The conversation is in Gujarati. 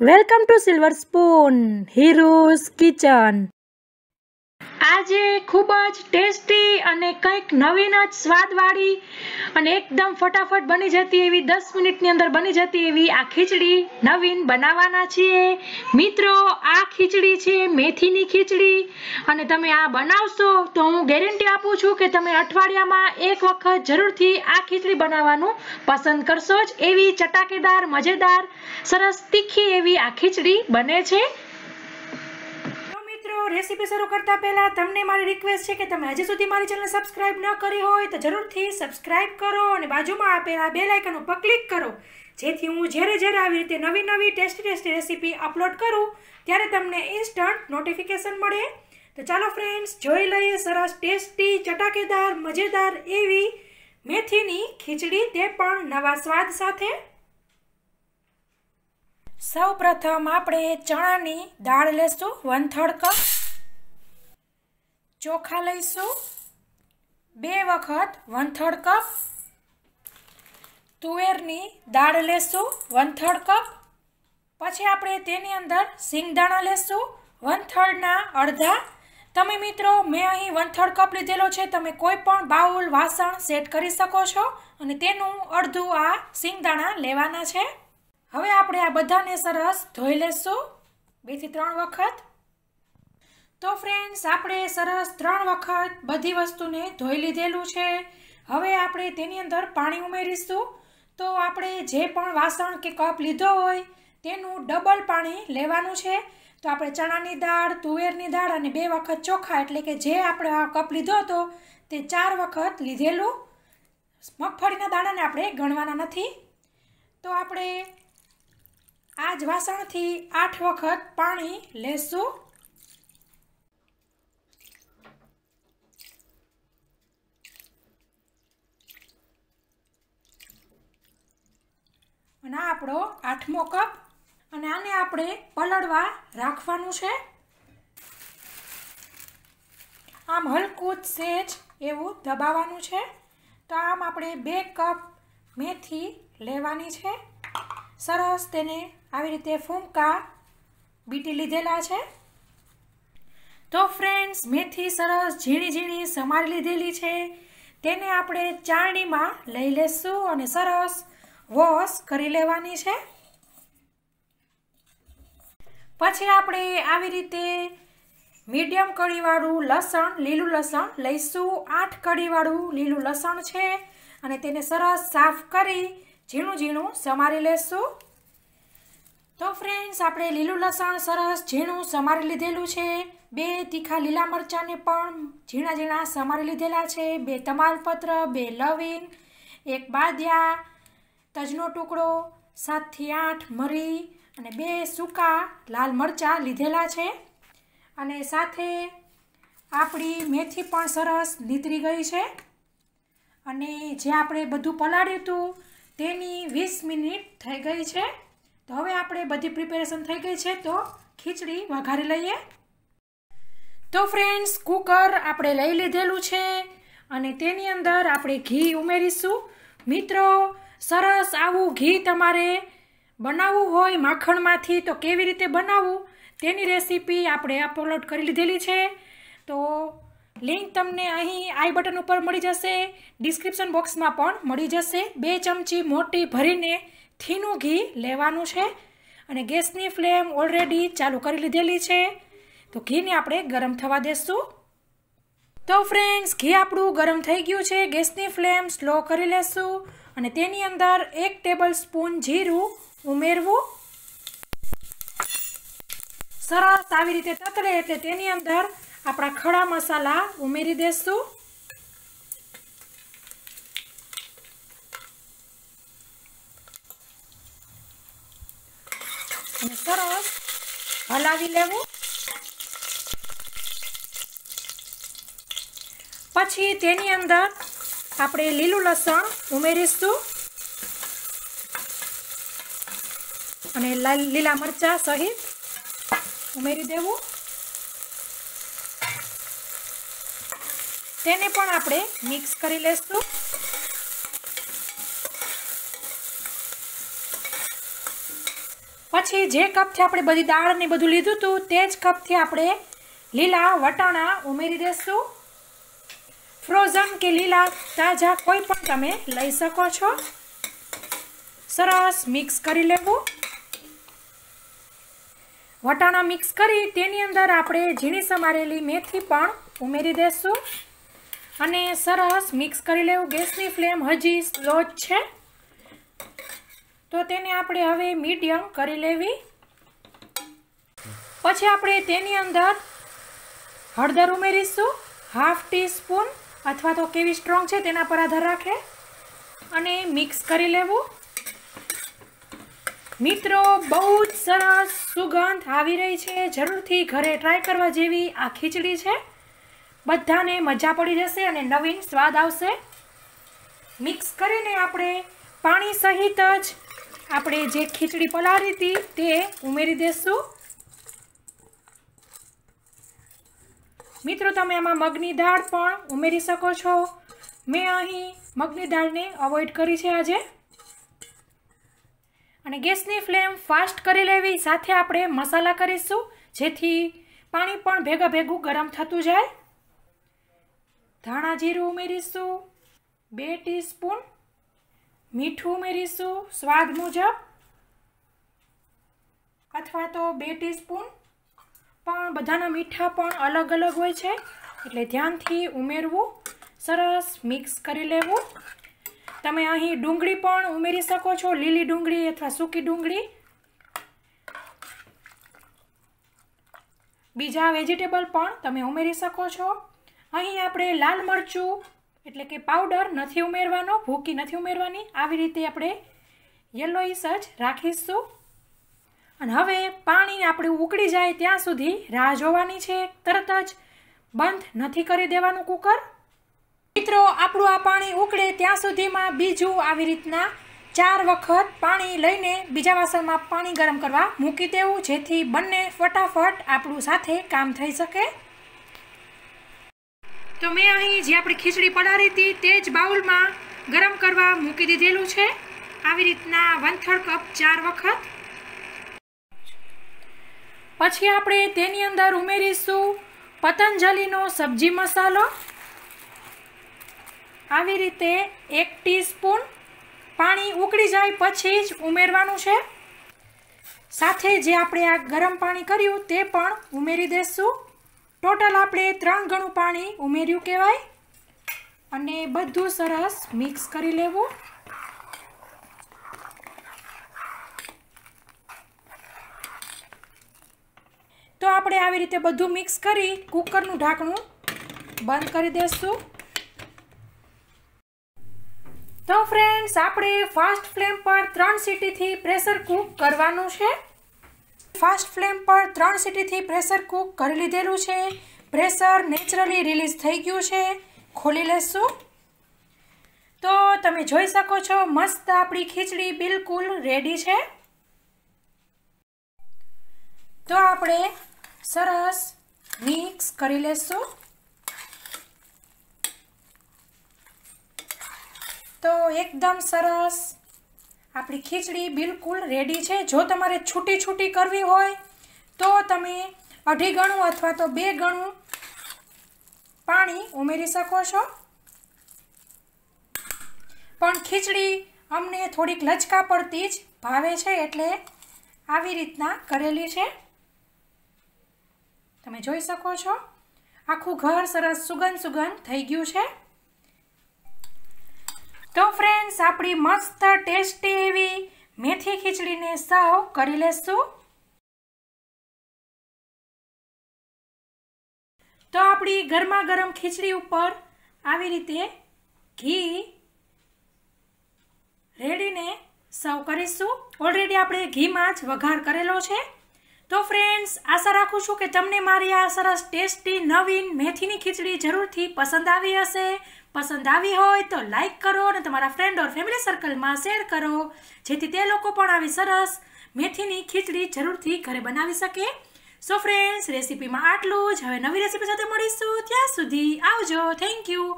Welcome to Silver Spoon Heroes Kitchen. આજે ખૂબ જ ટેસ્ટી અને કંઈક નવીન જ સ્વાદવાળી અને એકદમ ફટાફટ બની જતી એવી દસ મિનિટની અંદર બની જતી એવી આ ખીચડી નવીન બનાવવાના છીએ મિત્રો આ ખીચડી છે મેથીની ખીચડી અને તમે આ બનાવશો તો હું ગેરંટી આપું છું કે તમે અઠવાડિયામાં એક વખત જરૂરથી આ ખીચડી બનાવવાનું પસંદ કરશો જ એવી ચટાકેદાર મજેદાર સરસ તીખી એવી આ ખીચડી બને છે મિત્રો રેસીપી શરૂ કરતા પહેલાં તમને મારી રિક્વેસ્ટ છે કે તમે હજી સુધી મારી ચેનલ સબસ્ક્રાઈબ ન કરી હોય તો જરૂરથી સબસ્ક્રાઈબ કરો અને બાજુમાં આપેલા બે લાઇકન ઉપર ક્લિક કરો જેથી હું જ્યારે જ્યારે આવી રીતે નવી નવી ટેસ્ટી ટેસ્ટી રેસીપી અપલોડ કરું ત્યારે તમને ઇન્સ્ટન્ટ નોટિફિકેશન મળે તો ચાલો ફ્રેન્ડ્સ જોઈ લઈએ સરસ ટેસ્ટી ચટાકેદાર મજેદાર એવી મેથીની ખીચડી તે પણ નવા સ્વાદ સાથે સૌ પ્રથમ આપણે ચણાની દાળ લેશું વન થર્ડ કપ ચોખા લઈશું બે વખત વંથળ કપ તુવેરની દાળ લેશું વંથળ કપ પછી આપણે તેની અંદર સિંગદાણા લેશું વંથળના અડધા તમે મિત્રો મેં અહીં વંથળ કપ લીધેલો છે તમે કોઈ પણ બાઉલ વાસણ સેટ કરી શકો છો અને તેનું અડધું આ સિંગદાણા લેવાના છે હવે આપણે આ બધાને સરસ ધોઈ લેશું બેથી ત્રણ વખત તો ફ્રેન્ડ્સ આપણે સરસ ત્રણ વખત બધી વસ્તુને ધોઈ લીધેલું છે હવે આપણે તેની અંદર પાણી ઉમેરીશું તો આપણે જે પણ વાસણ કે કપ લીધો હોય તેનું ડબલ પાણી લેવાનું છે તો આપણે ચણાની દાળ તુવેરની દાળ અને બે વખત ચોખા એટલે કે જે આપણે આ કપ લીધો હતો તે ચાર વખત લીધેલું મગફળીના દાણાને આપણે ગણવાના નથી તો આપણે આ જ વાસણથી આઠ વખત પાણી લેશું અને આ આપણો આઠમો કપ અને આને આપણે પલળવા રાખવાનું છે આમ હલકું સેજ એવું દબાવવાનું છે તો આમ આપણે બે કપ મેથી લેવાની છે સરસ તેને આવી રીતે ફૂંકા બીટી લીધેલા છે તો ફ્રેન્ડ્સ મેથી સરસ ઝીણી ઝીણી સમારી લીધેલી છે તેને આપણે ચાળણીમાં લઈ લેશું અને સરસ વોશ કરી લેવાની છે પછી આપણે આવી રીતે મીડિયમ કળીવાળું લસણ લીલું લસણ લઈશું આઠ કળીવાળું લીલું લસણ છે અને તેને સરસ સાફ કરી ઝીણું ઝીણું સમારી લેશું તો ફ્રેન્ડ્સ આપણે લીલું લસણ સરસ ઝીણું સમારી લીધેલું છે બે તીખા લીલા મરચાંને પણ ઝીણા ઝીણા સમારી લીધેલા છે બે તમાલપત્ર બે લવિંગ એક બાદિયા તજનો ટુકડો સાતથી આઠ મરી અને બે સૂકા લાલ મરચાં લીધેલા છે અને સાથે આપણી મેથી પણ સરસ નીતરી ગઈ છે અને જે આપણે બધું પલાળ્યું હતું તેની વીસ મિનિટ થઈ ગઈ છે તો હવે આપણે બધી પ્રિપેરેશન થઈ ગઈ છે તો ખીચડી વઘારી લઈએ તો ફ્રેન્ડ્સ કુકર આપણે લઈ લીધેલું છે અને તેની અંદર આપણે ઘી ઉમેરીશું મિત્રો સરસ આવું ઘી તમારે બનાવવું હોય માખણમાંથી તો કેવી રીતે બનાવવું તેની રેસીપી આપણે અપલોડ કરી લીધેલી છે તો લિંક તમને અહીં આઈ બટન ઉપર મળી જશે ડિસ્ક્રિપ્શન બોક્સમાં પણ મળી જશે બે ચમચી મોટી ભરીને થીનું ઘી લેવાનું છે અને ગેસની ફ્લેમ ઓલરેડી ચાલુ કરી લીધેલી છે તો ઘીને આપણે ગરમ થવા દેશું તો ફ્રેન્ડ્સ ઘી આપણું ગરમ થઈ ગયું છે ગેસની ફ્લેમ સ્લો કરી લેશું અને તેની અંદર એક ટેબલ સ્પૂન જીરું ઉમેરવું સરસ આવી રીતે તતળે એટલે તેની અંદર આપણા ખડા મસાલા ઉમેરી દેશું અને સરસ હલાવી લેવું પછી તેની અંદર આપણે લીલું લસણ ઉમેરીશું અને લીલા મરચાં સહિત ઉમેરી દેવું તેને પણ આપણે મિક્સ કરી લેશું પછી જે કપથી આપણે બધી દાળ ને બધું લીધું હતું તે જ કપથી આપણે લીલા વટાણા ઉમેરી દેશું ફ્રોઝન કે લીલા તાજા કોઈ પણ તમે લઈ શકો છો સરસ મિક્સ કરી લેવું વટાણા મિક્સ કરી તેની અંદર આપણે ઝીણી સમારેલી મેથી પણ ઉમેરી દેશું અને સરસ મિક્સ કરી લેવું ગેસની ફ્લેમ હજી સ્લો જ છે તો તેને આપણે હવે મીડિયમ કરી લેવી પછી આપણે તેની અંદર હળદર ઉમેરીશું હાફ ટી સ્પૂન અથવા તો કેવી સ્ટ્રોંગ છે તેના પર આધાર રાખે અને મિક્સ કરી લેવું મિત્રો બહુ જ સરસ સુગંધ આવી રહી છે જરૂરથી ઘરે ટ્રાય કરવા જેવી આ ખીચડી છે બધાને મજા પડી જશે અને નવીન સ્વાદ આવશે મિક્સ કરીને આપણે પાણી સહિત જ આપણે જે ખીચડી પલાળી હતી તે ઉમેરી દઈશું મિત્રો તમે આમાં મગની દાળ પણ ઉમેરી શકો છો મેં અહીં મગની દાળને અવોઇડ કરી છે આજે અને ગેસની ફ્લેમ ફાસ્ટ કરી લેવી સાથે આપણે મસાલા કરીશું જેથી પાણી પણ ભેગા ભેગું ગરમ થતું જાય ધાણા જીરું ઉમેરીશું બે ટીસ્પૂન મીઠું ઉમેરીશું સ્વાદ મુજબ અથવા તો બે ટીસ્પૂન પણ બધાના મીઠા પણ અલગ અલગ હોય છે એટલે ધ્યાનથી ઉમેરવું સરસ મિક્સ કરી લેવું તમે અહીં ડુંગળી પણ ઉમેરી શકો છો લીલી ડુંગળી અથવા સૂકી ડુંગળી બીજા વેજીટેબલ પણ તમે ઉમેરી શકો છો અહીં આપણે લાલ મરચું એટલે કે પાવડર નથી ઉમેરવાનો ભૂકી નથી ઉમેરવાની આવી રીતે આપણે યલોઈશ જ રાખીશું અને હવે પાણી આપણે ઉકળી જાય ત્યાં સુધી રાહ જોવાની છે તરત જ બંધ નથી કરી દેવાનું કુકર મિત્રો આપણું આ પાણી ઉકળે ત્યાં સુધીમાં બીજું આવી રીતના ચાર વખત પાણી લઈને બીજા વાસણમાં પાણી ગરમ કરવા મૂકી દેવું જેથી બંને ફટાફટ આપણું સાથે કામ થઈ શકે તો મેં અહીં જે આપણી ખીચડી પડારી હતી તે જ બાઉલમાં ગરમ કરવા મૂકી દીધેલું છે આવી રીતના વન થર્ડ કપ ચાર વખત પછી આપણે તેની અંદર ઉમેરીશું પતંજલિનો સબ્જી મસાલો આવી રીતે એક ટીસ્પૂન પાણી ઉકળી જાય પછી જ ઉમેરવાનું છે સાથે જે આપણે આ ગરમ પાણી કર્યું તે પણ ઉમેરી દેશું ટોટલ આપણે ત્રણ ગણું પાણી ઉમેર્યું કહેવાય અને બધું સરસ મિક્સ કરી લેવું આપણે આવી રીતે બધું મિક્સ કરી કુકરનું ઢાંકણું બંધ કરી દઈશું તો ફ્રેન્ડ્સ આપણે ફાસ્ટ ફ્લેમ પર ત્રણ સીટીથી પ્રેશર કૂક કરવાનું છે ફાસ્ટ ફ્લેમ પર ત્રણ સીટીથી પ્રેશર કૂક કરી લીધેલું છે પ્રેશર નેચરલી રિલીઝ થઈ ગયું છે ખોલી લેશું તો તમે જોઈ શકો છો મસ્ત આપણી ખીચડી બિલકુલ રેડી છે તો આપણે સરસ મિક્સ કરી લેશું તો એકદમ સરસ આપણી ખીચડી બિલકુલ રેડી છે જો તમારે છૂટી છૂટી કરવી હોય તો તમે અઢી ગણું અથવા તો બે ગણું પાણી ઉમેરી શકો છો પણ ખીચડી અમને થોડીક લચકા પડતી જ ભાવે છે એટલે આવી રીતના કરેલી છે તમે જોઈ શકો છો આખું ઘર સરસ સુગંધ સુગંધ થઈ ગયું છે તો ફ્રેન્ડ્સ આપણી મસ્ત ટેસ્ટી એવી મેથી ખીચડીને સાવ કરી લેશું તો આપણી ગરમા ગરમ ખીચડી ઉપર આવી રીતે ઘી રેડીને સર્વ કરીશું ઓલરેડી આપણે ઘીમાં જ વઘાર કરેલો છે તો ફ્રેન્ડ્સ આશા રાખું છું કે તમને મારી આ સરસ ટેસ્ટી નવીન મેથીની ખીચડી જરૂરથી પસંદ આવી હશે પસંદ આવી હોય તો લાઇક કરો અને તમારા ફ્રેન્ડ ઓર ફેમિલી સર્કલમાં શેર કરો જેથી તે લોકો પણ આવી સરસ મેથીની ખીચડી જરૂરથી ઘરે બનાવી શકે સો ફ્રેન્ડ્સ રેસિપીમાં આટલું જ હવે નવી રેસીપી સાથે મળીશું ત્યાં સુધી આવજો થેન્ક યુ